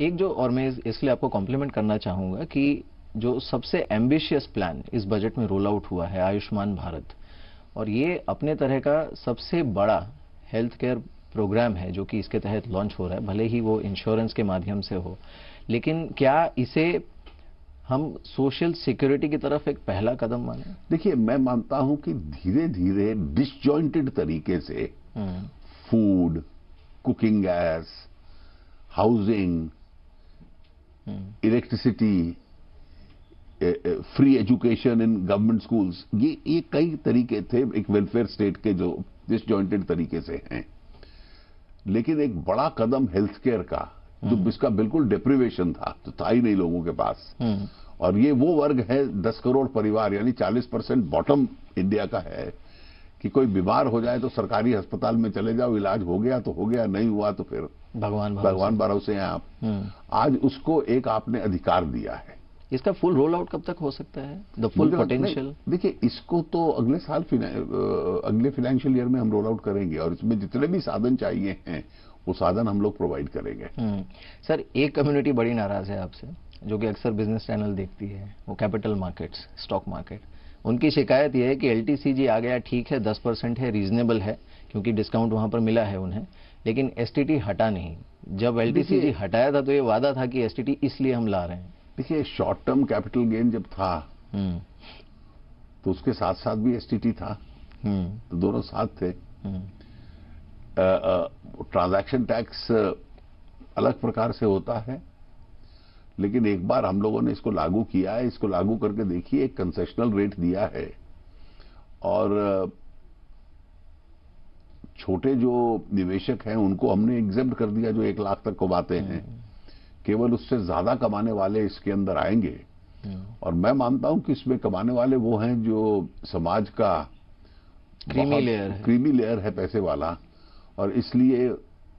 एक जो और मैं इसलिए आपको कॉम्प्लीमेंट करना चाहूंगा कि जो सबसे एम्बिशियस प्लान इस बजट में रोल आउट हुआ है आयुष्मान भारत और ये अपने तरह का सबसे बड़ा हेल्थ केयर प्रोग्राम है जो कि इसके तहत लॉन्च हो रहा है भले ही वो इंश्योरेंस के माध्यम से हो लेकिन क्या इसे हम सोशल सिक्योरिटी की तरफ एक पहला कदम माने देखिए मैं मानता हूं कि धीरे धीरे डिसजॉइंटेड तरीके से food cooking gas housing electricity free education in government schools ये ये कई तरीके थे एक वेलफेयर स्टेट के जो डिसजॉइंटेड तरीके से हैं लेकिन एक बड़ा कदम हेल्थ केयर का जो hmm. इसका बिल्कुल डिप्रिवेशन था तो था ही नहीं लोगों के पास hmm. और ये वो वर्ग है दस करोड़ परिवार यानी चालीस परसेंट बॉटम इंडिया का है कि कोई बीमार हो जाए तो सरकारी अस्पताल में चले जाओ इलाज हो गया तो हो गया नहीं हुआ तो फिर भगवान भगवान भरोसे हैं आप हम्म। आज उसको एक आपने अधिकार दिया है इसका फुल रोल आउट कब तक हो सकता है द फुल पोटेंशियल देखिए इसको तो अगले साल अगले फाइनेंशियल ईयर में हम रोल आउट करेंगे और इसमें जितने भी साधन चाहिए हैं वो साधन हम लोग प्रोवाइड करेंगे हम्म। सर एक कम्युनिटी बड़ी नाराज है आपसे जो कि अक्सर बिजनेस चैनल देखती है वो कैपिटल मार्केट्स स्टॉक मार्केट उनकी शिकायत यह है कि एल जी आ गया ठीक है दस परसेंट है रीजनेबल है क्योंकि डिस्काउंट वहां पर मिला है उन्हें लेकिन एस हटा नहीं जब एल जी हटाया था तो ये वादा था कि एस इसलिए हम ला रहे हैं देखिए शॉर्ट टर्म कैपिटल गेन जब था हम्म। तो उसके साथ साथ भी एस था हम्म। तो दोनों साथ थे ट्रांजैक्शन हम्म। टैक्स अलग प्रकार से होता है लेकिन एक बार हम लोगों ने इसको लागू किया है इसको लागू करके देखिए एक कंसेशनल रेट दिया है और छोटे जो निवेशक हैं उनको हमने एग्जेप्ट कर दिया जो एक लाख तक कमाते हैं हम्म। केवल उससे ज्यादा कमाने वाले इसके अंदर आएंगे हम्म। और मैं मानता हूं कि इसमें कमाने वाले वो हैं जो समाज का क्रीमी लेयर क्रीमी लेयर है पैसे वाला और इसलिए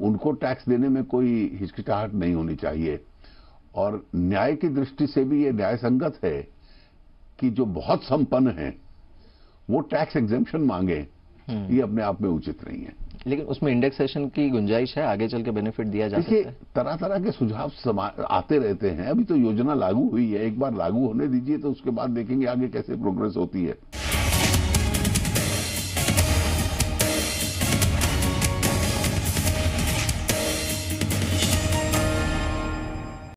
उनको टैक्स देने में कोई हिचकिचाहट नहीं होनी चाहिए और न्याय की दृष्टि से भी यह न्याय संगत है कि जो बहुत संपन्न है वो टैक्स एग्जेम्पन मांगे हम्म। ये अपने आप में उचित नहीं है लेकिन उसमें इंडेक्सेशन की गुंजाइश है आगे चल के बेनिफिट दिया जा सकता है तरह तरह के सुझाव आते रहते हैं अभी तो योजना लागू हुई है एक बार लागू होने दीजिए तो उसके बाद देखेंगे आगे कैसे प्रोग्रेस होती है